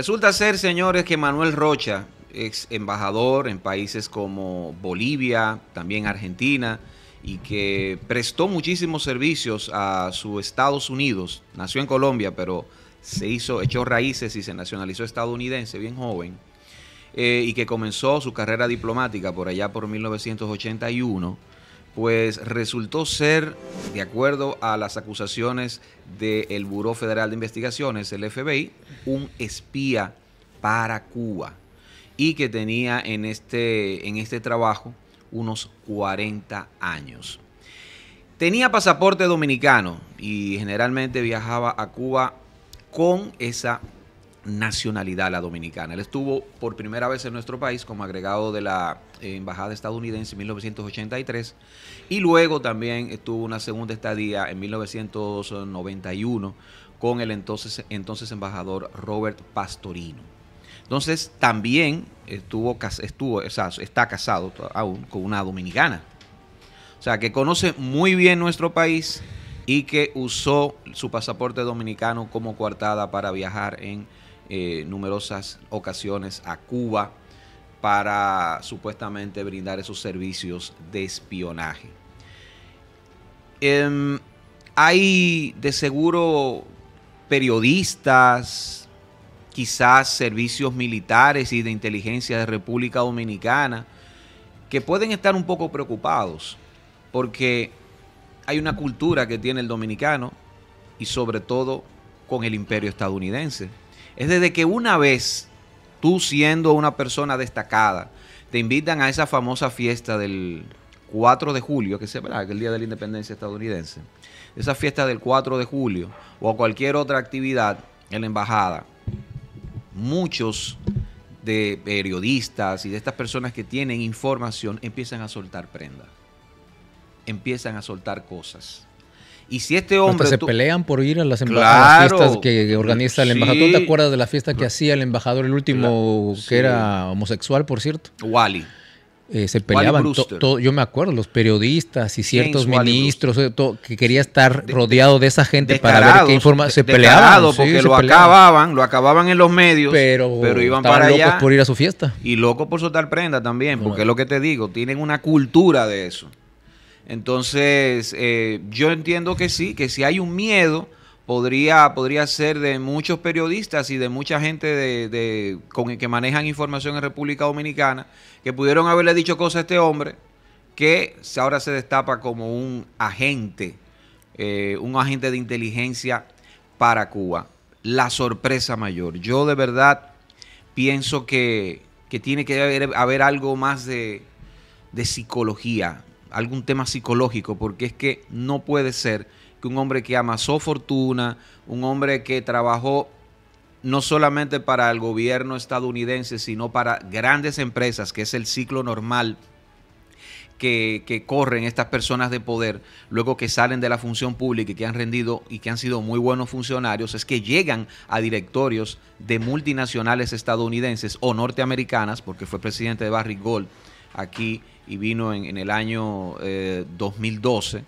Resulta ser, señores, que Manuel Rocha, ex embajador en países como Bolivia, también Argentina, y que prestó muchísimos servicios a sus Estados Unidos, nació en Colombia, pero se hizo, echó raíces y se nacionalizó estadounidense, bien joven, eh, y que comenzó su carrera diplomática por allá por 1981 pues resultó ser, de acuerdo a las acusaciones del Buró Federal de Investigaciones, el FBI, un espía para Cuba y que tenía en este, en este trabajo unos 40 años. Tenía pasaporte dominicano y generalmente viajaba a Cuba con esa nacionalidad la dominicana. Él estuvo por primera vez en nuestro país como agregado de la eh, Embajada estadounidense en 1983 y luego también estuvo una segunda estadía en 1991 con el entonces, entonces embajador Robert Pastorino. Entonces también estuvo, estuvo está casado aún con una dominicana. O sea, que conoce muy bien nuestro país y que usó su pasaporte dominicano como coartada para viajar en eh, numerosas ocasiones a Cuba para supuestamente brindar esos servicios de espionaje. Em, hay de seguro periodistas, quizás servicios militares y de inteligencia de República Dominicana, que pueden estar un poco preocupados, porque hay una cultura que tiene el dominicano y sobre todo con el imperio estadounidense es desde que una vez tú siendo una persona destacada, te invitan a esa famosa fiesta del 4 de julio, que es el Día de la Independencia estadounidense, esa fiesta del 4 de julio o a cualquier otra actividad en la embajada, muchos de periodistas y de estas personas que tienen información empiezan a soltar prenda, empiezan a soltar cosas. Y si este hombre... se pelean por ir a las, fiestas que organiza el embajador. te acuerdas de la fiesta que hacía el embajador, el último, que era homosexual, por cierto? Wally. Eh, se peleaban, yo me acuerdo, los periodistas y ciertos ministros, eh, que quería estar rodeado de esa gente para ver qué información. Se peleaban. Porque lo acababan, lo acababan en los medios, pero, pero iban para locos por ir a su fiesta. Y locos por soltar prenda también, porque es lo que te digo, tienen una cultura de eso. Entonces, eh, yo entiendo que sí, que si hay un miedo, podría, ser de muchos periodistas y de mucha gente de, con el que manejan información en República Dominicana, que pudieron haberle dicho cosas a este hombre que ahora se destapa como un agente, eh, un agente de inteligencia para Cuba. La sorpresa mayor. Yo de verdad pienso que, tiene que haber, haber algo más de psicología algún tema psicológico, porque es que no puede ser que un hombre que amasó fortuna, un hombre que trabajó no solamente para el gobierno estadounidense, sino para grandes empresas, que es el ciclo normal que, corren estas personas de poder, luego que salen de la función pública y que han rendido y que han sido muy buenos funcionarios, es que llegan a directorios de multinacionales estadounidenses o norteamericanas, porque fue presidente de Barry Gold aquí y vino en, el año 2012 eh,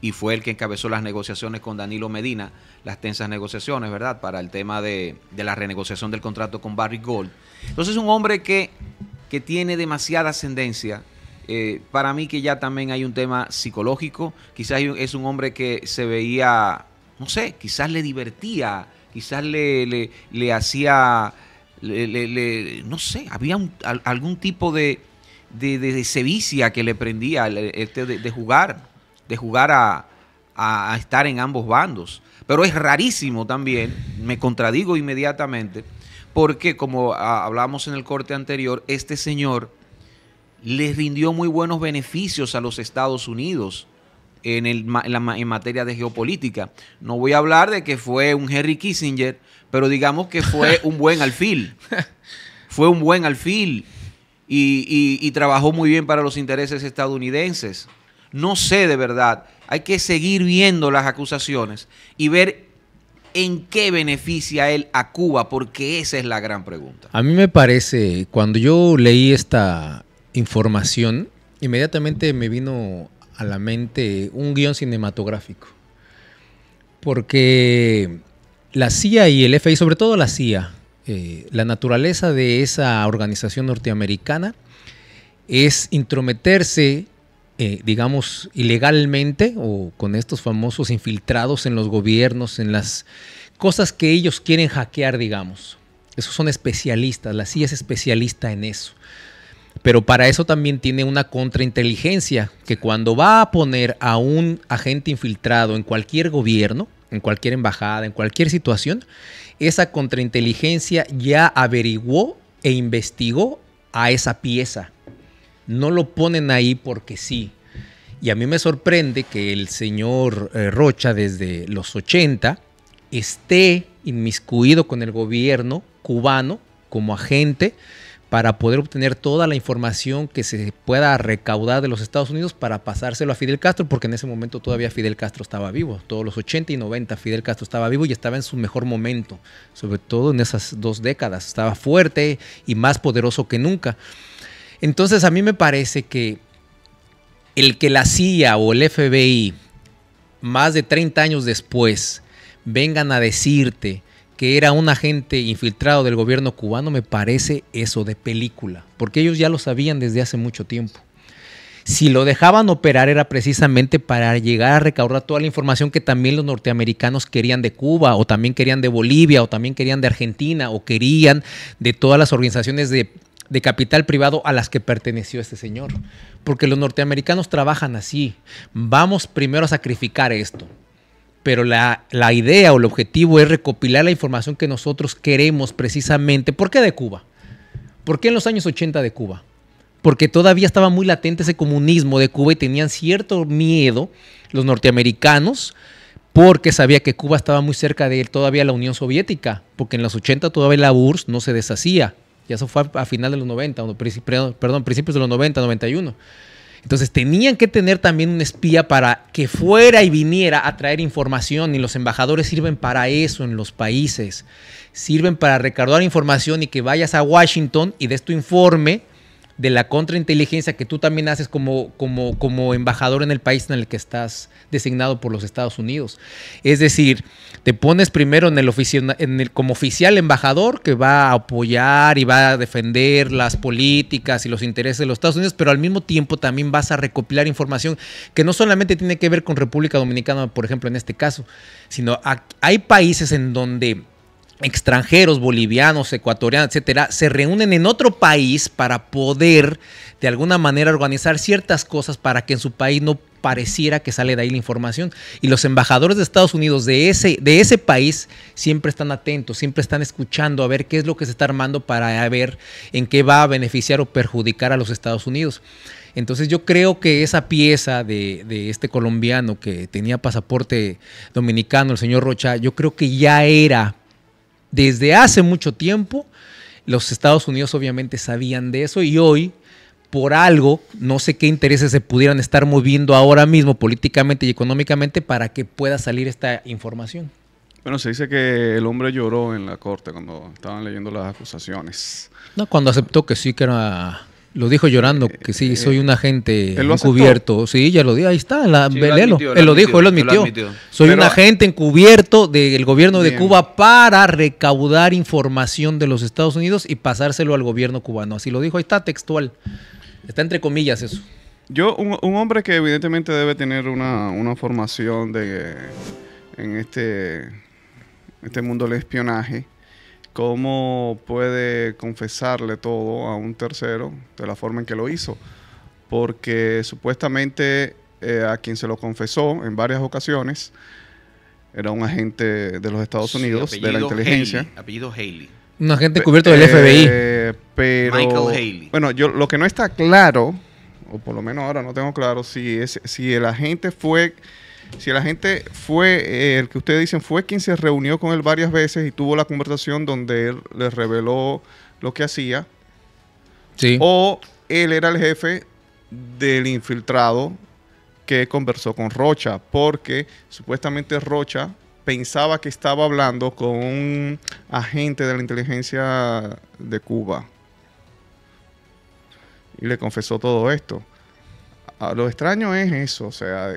y fue el que encabezó las negociaciones con Danilo Medina, las tensas negociaciones, ¿verdad? Para el tema de, la renegociación del contrato con Barry Gold. Entonces es un hombre que, tiene demasiada ascendencia. Eh, para mí que ya también hay un tema psicológico, quizás es un hombre que se veía, no sé, quizás le divertía, quizás le, le, le hacía, le, no sé, había algún tipo de, de, de, que le prendía eh, este de, jugar, de jugar a, estar en ambos bandos. Pero es rarísimo también, me contradigo inmediatamente, porque como ah, hablamos en el corte anterior, este señor les rindió muy buenos beneficios a los Estados Unidos en, el, en, materia de geopolítica. No voy a hablar de que fue un Henry Kissinger, pero digamos que fue un buen alfil. Fue un buen alfil y, trabajó muy bien para los intereses estadounidenses. No sé de verdad. Hay que seguir viendo las acusaciones y ver en qué beneficia él a Cuba, porque esa es la gran pregunta. A mí me parece, cuando yo leí esta información, inmediatamente me vino a la mente un guión cinematográfico. Porque la CIA y el FBI, sobre todo la CIA, eh, la naturaleza de esa organización norteamericana es intrometerse, eh, digamos, ilegalmente o con estos famosos infiltrados en los gobiernos, en las cosas que ellos quieren hackear, digamos. Esos son especialistas, la CIA es especialista en eso. Pero para eso también tiene una contrainteligencia, que cuando va a poner a un agente infiltrado en cualquier gobierno, en cualquier embajada, en cualquier situación, esa contrainteligencia ya averiguó e investigó a esa pieza. No lo ponen ahí porque sí. Y a mí me sorprende que el señor eh, Rocha desde los 80 esté inmiscuido con el gobierno cubano como agente para poder obtener toda la información que se pueda recaudar de los Estados Unidos para pasárselo a Fidel Castro, porque en ese momento todavía Fidel Castro estaba vivo, todos los 80 y 90 Fidel Castro estaba vivo y estaba en su mejor momento, sobre todo en esas dos décadas, estaba fuerte y más poderoso que nunca. Entonces a mí me parece que el que la CIA o el FBI, más de 30 años después, vengan a decirte, que era un agente infiltrado del gobierno cubano, me parece eso de película, porque ellos ya lo sabían desde hace mucho tiempo. Si lo dejaban operar era precisamente para llegar a recaudar toda la información que también los norteamericanos querían de Cuba, o también querían de Bolivia, o también querían de Argentina, o querían de todas las organizaciones de, de capital privado a las que perteneció este señor. Porque los norteamericanos trabajan así. Vamos primero a sacrificar esto pero la, la, idea o el objetivo es recopilar la información que nosotros queremos precisamente. ¿Por qué de Cuba? ¿Por qué en los años 80 de Cuba? Porque todavía estaba muy latente ese comunismo de Cuba y tenían cierto miedo los norteamericanos porque sabía que Cuba estaba muy cerca de él, todavía la Unión Soviética, porque en los 80 todavía la URSS no se deshacía. Y eso fue a, finales de los 90, perdón, principios de los 90, 91. Entonces tenían que tener también un espía para que fuera y viniera a traer información y los embajadores sirven para eso en los países. Sirven para recaudar información y que vayas a Washington y des tu informe de la contrainteligencia que tú también haces como, como, como embajador en el país en el que estás designado por los Estados Unidos. Es decir, te pones primero en el, en el como oficial embajador que va a apoyar y va a defender las políticas y los intereses de los Estados Unidos, pero al mismo tiempo también vas a recopilar información que no solamente tiene que ver con República Dominicana, por ejemplo, en este caso, sino hay países en donde extranjeros, bolivianos, ecuatorianos, etcétera, se reúnen en otro país para poder de alguna manera organizar ciertas cosas para que en su país no pareciera que sale de ahí la información. Y los embajadores de Estados Unidos de ese, de ese país siempre están atentos, siempre están escuchando a ver qué es lo que se está armando para ver en qué va a beneficiar o perjudicar a los Estados Unidos. Entonces yo creo que esa pieza de, de, este colombiano que tenía pasaporte dominicano, el señor Rocha, yo creo que ya era desde hace mucho tiempo. Los Estados Unidos obviamente sabían de eso y hoy, por algo, no sé qué intereses se pudieran estar moviendo ahora mismo políticamente y económicamente para que pueda salir esta información. Bueno, se dice que el hombre lloró en la corte cuando estaban leyendo las acusaciones. No, cuando aceptó que sí que era lo dijo llorando, eh, que sí, eh, soy un agente encubierto. Sí, ya lo dijo, ahí está, la, él lo, dijo, él lo admitió. Soy un agente encubierto del gobierno de Cuba para recaudar información de los Estados Unidos y pasárselo al gobierno cubano. Así lo dijo, ahí está textual. Está entre comillas eso. Yo, un, hombre que evidentemente debe tener una, formación de en este, este mundo del espionaje, cómo puede confesarle todo a un tercero de la forma en que lo hizo, porque supuestamente eh, a quien se lo confesó en varias ocasiones era un agente de los Estados Unidos, de la inteligencia. apellido Haley. Un agente cubierto del eh, FBI. pero, Michael Haley. Bueno, yo, lo que no está claro, o por lo menos ahora no tengo claro, si, es, si el agente fue si la gente fue, eh, el que ustedes dicen fue quien se reunió con él varias veces y tuvo la conversación donde él le reveló lo que hacía, sí. o él era el jefe del infiltrado que conversó con Rocha, porque supuestamente Rocha pensaba que estaba hablando con un agente de la inteligencia de Cuba. Y le confesó todo esto. Ah, lo extraño es eso, o sea,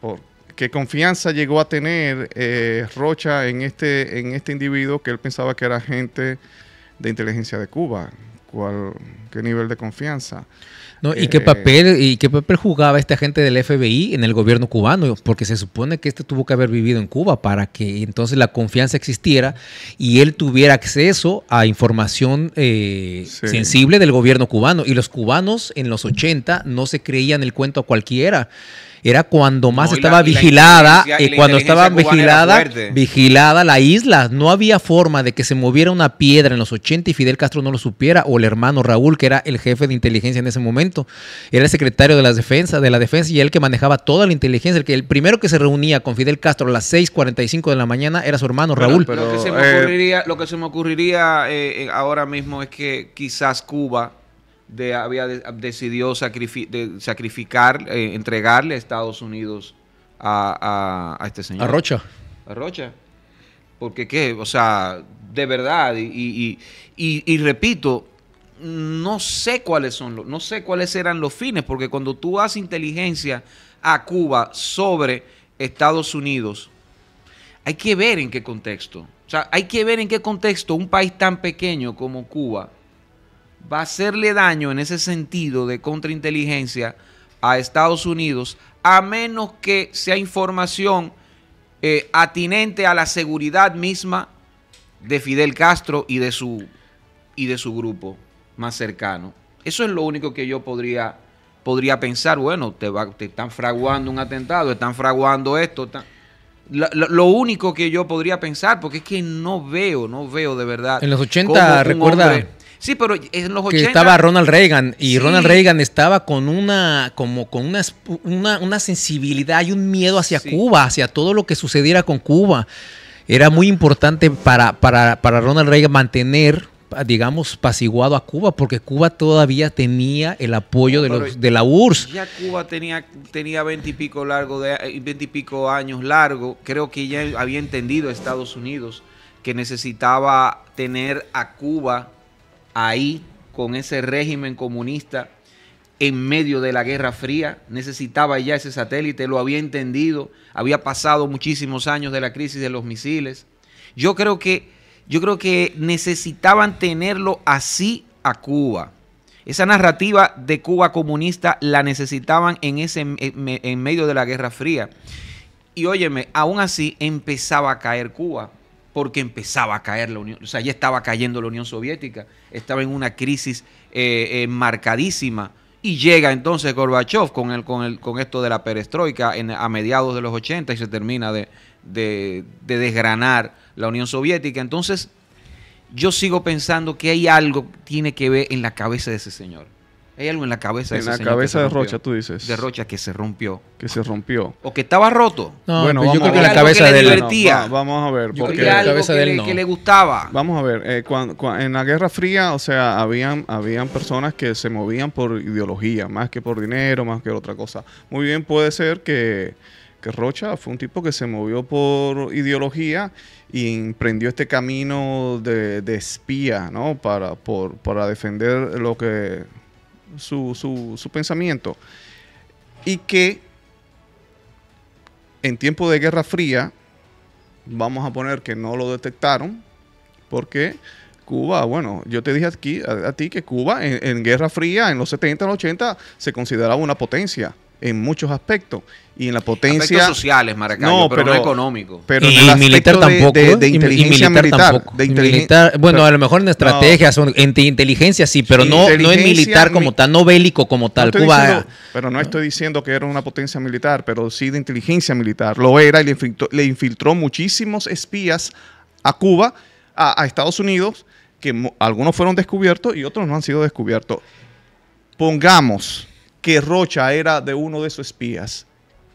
por, qué confianza llegó a tener eh, Rocha en este, en este individuo que él pensaba que era gente de inteligencia de Cuba. ¿Qué nivel de confianza? No, ¿y, qué eh, papel, ¿Y qué papel jugaba esta agente del FBI en el gobierno cubano? Porque se supone que este tuvo que haber vivido en Cuba para que entonces la confianza existiera y él tuviera acceso a información eh, sensible del gobierno cubano. Y los cubanos en los 80 no se creían el cuento a cualquiera era cuando más estaba vigilada, eh, y, cuando estaba vigilada, vigilada la isla. No había forma de que se moviera una piedra en los 80 y Fidel Castro no lo supiera, o el hermano Raúl, que era el jefe de inteligencia en ese momento, era el secretario de la defensa, de la defensa y él que manejaba toda la inteligencia, el que el primero que se reunía con Fidel Castro a las 6.45 de la mañana era su hermano Raúl. Pero, lo que se me eh, ocurriría, eh, ahora mismo es que quizás Cuba de, había decidió sacrificar, eh, entregarle a Estados Unidos a, este señor. A Rocha. A Rocha. Porque qué, o sea, de verdad, y, y, y, repito, no sé cuáles son los, no sé cuáles eran los fines, porque cuando tú haces inteligencia a Cuba sobre Estados Unidos, hay que ver en qué contexto. O sea, hay que ver en qué contexto un país tan pequeño como Cuba va a hacerle daño en ese sentido de contrainteligencia a Estados Unidos, a menos que sea información eh, atinente a la seguridad misma de Fidel Castro y de su y de su grupo más cercano. Eso es lo único que yo podría, podría pensar. Bueno, te, va, están fraguando un atentado, están fraguando esto. Lo, único que yo podría pensar, porque es que no veo, no veo de verdad. En los 80, recuerda, Sí, pero en los Que estaba Ronald Reagan y Ronald Reagan estaba con una como con una, una, sensibilidad y un miedo hacia Cuba, hacia todo lo que sucediera con Cuba. Era muy importante para, para, para Ronald Reagan mantener digamos, apaciguado a Cuba, porque Cuba todavía tenía el apoyo de, los, de la URSS. Ya Cuba tenía tenía veintipico largo de eh, pico años largo. Creo que ya había entendido Estados Unidos que necesitaba tener a Cuba ahí con ese régimen comunista en medio de la Guerra Fría, necesitaba ya ese satélite, lo había entendido, había pasado muchísimos años de la crisis de los misiles. Yo creo que, yo creo que necesitaban tenerlo así a Cuba. Esa narrativa de Cuba comunista la necesitaban en, ese, en, en medio de la Guerra Fría. Y óyeme, aún así empezaba a caer Cuba porque empezaba a caer la Unión, o sea, ya estaba cayendo la Unión Soviética, estaba en una crisis eh, eh, marcadísima. Y llega entonces Gorbachev con, el, con, el, con esto de la perestroika a mediados de los 80 y se termina de, de desgranar la Unión Soviética. Entonces, yo sigo pensando que hay algo que tiene que ver en la cabeza de ese señor. Hay algo en la cabeza de En la cabeza de Rocha, tú dices. De Rocha que se rompió. Que se rompió. O que estaba roto. No, bueno, pues yo creo que la cabeza de él. vamos a ver. la cabeza le, le gustaba. Vamos a ver, eh, en la Guerra Fría, o sea, habían, habían personas que se movían por ideología, más que por dinero, más que otra cosa. Muy bien puede ser que, que Rocha fue un tipo que se movió por ideología y emprendió este camino de, de espía, ¿no? Para, por, para defender lo que su, su, su pensamiento. Y que en tiempo de Guerra Fría, vamos a poner que no lo detectaron, porque Cuba, bueno, yo te dije aquí, a, ti que Cuba en, en, Guerra Fría, en los 70, en los 80, se consideraba una potencia en muchos aspectos y en la potencia sociales no, pero, no y, en el militar de, ¿eh? inteligencia militar, tampoco bueno a lo mejor en estrategias en inteligencia sí pero no no en militar como tal no bélico como tal Cuba pero no estoy diciendo que era una potencia militar pero sí de inteligencia militar lo era y le infiltró, muchísimos espías a Cuba a Estados Unidos que algunos fueron descubiertos y otros no han sido descubiertos pongamos que Rocha era de uno de sus espías,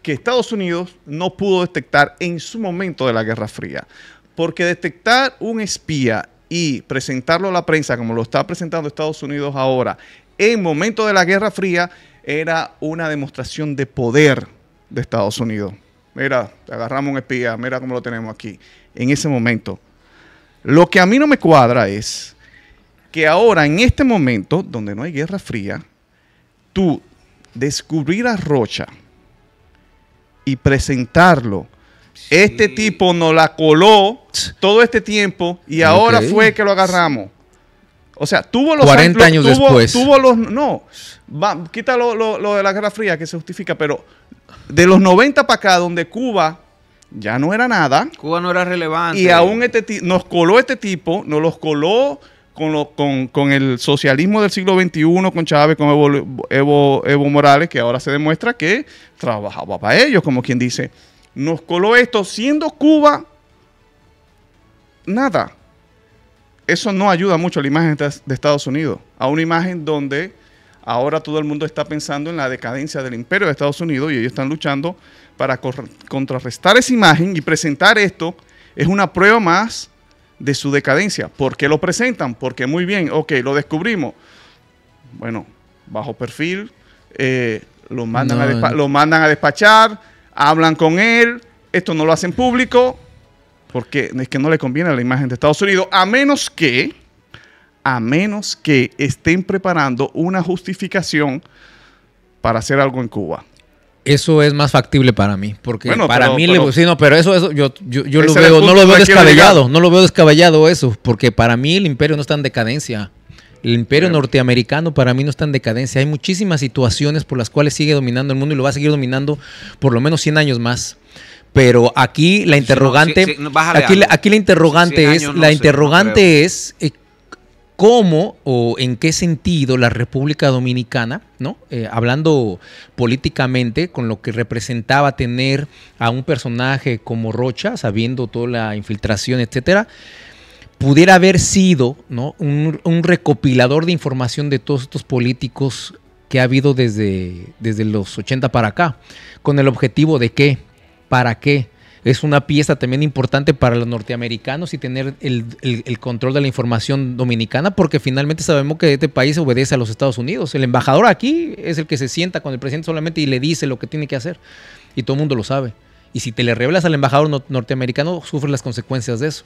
que Estados Unidos no pudo detectar en su momento de la Guerra Fría. Porque detectar un espía y presentarlo a la prensa como lo está presentando Estados Unidos ahora, en momento de la Guerra Fría, era una demostración de poder de Estados Unidos. Mira, agarramos un espía, mira cómo lo tenemos aquí, en ese momento. Lo que a mí no me cuadra es que ahora, en este momento, donde no hay guerra fría, tú descubrir a Rocha y presentarlo. Este tipo nos la coló todo este tiempo y ahora fue que lo agarramos. O sea, tuvo los 40 años después. Tuvo los. No, quita lo, de la Guerra Fría que se justifica, pero de los 90 para acá, donde Cuba ya no era nada. Cuba no era relevante. Y aún este nos coló este tipo, nos los coló con, el socialismo del siglo XXI, con Chávez, con Evo Morales, que ahora se demuestra que trabajaba para ellos, como quien dice. Nos coló esto siendo Cuba nada. Eso no ayuda mucho a la imagen de Estados Unidos, a una imagen donde ahora todo el mundo está pensando en la decadencia del imperio de Estados Unidos y ellos están luchando para contrarrestar esa imagen y presentar esto es una prueba más de su decadencia. ¿Por qué lo presentan? Porque muy bien, ok, lo descubrimos. Bueno, bajo perfil, eh, lo, mandan a lo mandan a despachar, hablan con él, esto no lo hacen público, porque es que no le conviene a la imagen de Estados Unidos, a menos que, a menos que estén preparando una justificación para hacer algo en Cuba eso es más factible para mí. Porque para mí, pero, sí, no, pero eso, eso yo, yo, lo veo, no lo veo descabellado, no lo veo descabellado eso, porque para mí el imperio no está en decadencia. El imperio norteamericano para mí no está en decadencia. Hay muchísimas situaciones por las cuales sigue dominando el mundo y lo va a seguir dominando por lo menos 100 años más. Pero aquí la interrogante, aquí, la interrogante es, la interrogante es eh, cómo o en qué sentido la República Dominicana, ¿no? Eh, hablando políticamente, con lo que representaba tener a un personaje como Rocha, sabiendo toda la infiltración, etcétera, pudiera haber sido un, recopilador de información de todos estos políticos que ha habido desde, desde los 80 para acá, con el objetivo de qué, para qué, es una pieza también importante para los norteamericanos y tener el, control de la información dominicana, porque finalmente sabemos que este país obedece a los Estados Unidos. El embajador aquí es el que se sienta con el presidente solamente y le dice lo que tiene que hacer, y todo el mundo lo sabe. Y si te le revelas al embajador norteamericano, sufre las consecuencias de eso.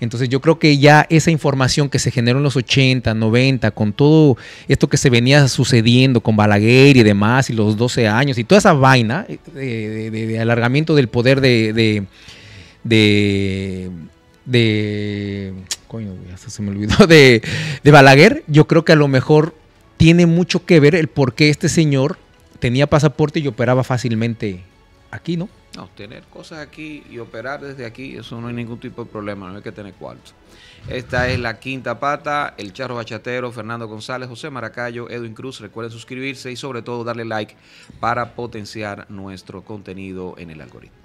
Entonces yo creo que ya esa información que se generó en los 80, 90, con todo esto que se venía sucediendo con Balaguer y demás, y los 12 años, y toda esa vaina eh, de, alargamiento del poder de... de, de coño, hasta se me olvidó, de, de Balaguer, yo creo que a lo mejor tiene mucho que ver el por qué este señor tenía pasaporte y operaba fácilmente aquí no. No, tener cosas aquí y operar desde aquí, eso no hay ningún tipo de problema, no hay que tener cuarto. Esta es la quinta pata, el charro bachatero, Fernando González, José Maracayo, Edwin Cruz. Recuerden suscribirse y sobre todo darle like para potenciar nuestro contenido en el algoritmo.